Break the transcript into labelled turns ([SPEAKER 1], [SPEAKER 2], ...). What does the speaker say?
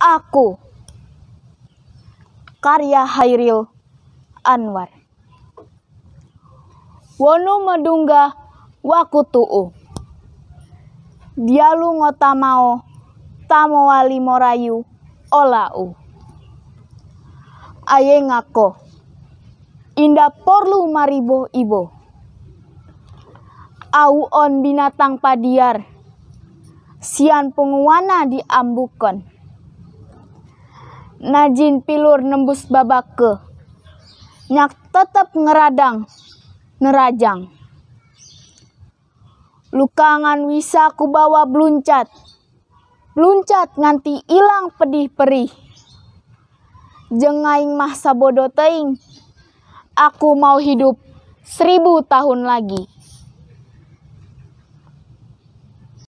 [SPEAKER 1] Aku Karya Hairil Anwar Wonu medungga wakutu'u Dialu ngotamao wali morayu olau Aye ngako Inda porlu maribo ibo Au on binatang padiar Sian penguana diambukon. ambukon najin pilur nembus babak ke, Nyak tetep ngeradang, nerajang. Lukangan wisa ku bawa bluncat, bluncat nganti ilang pedih perih. Jengaing mah sabodo teing, aku mau hidup seribu tahun lagi.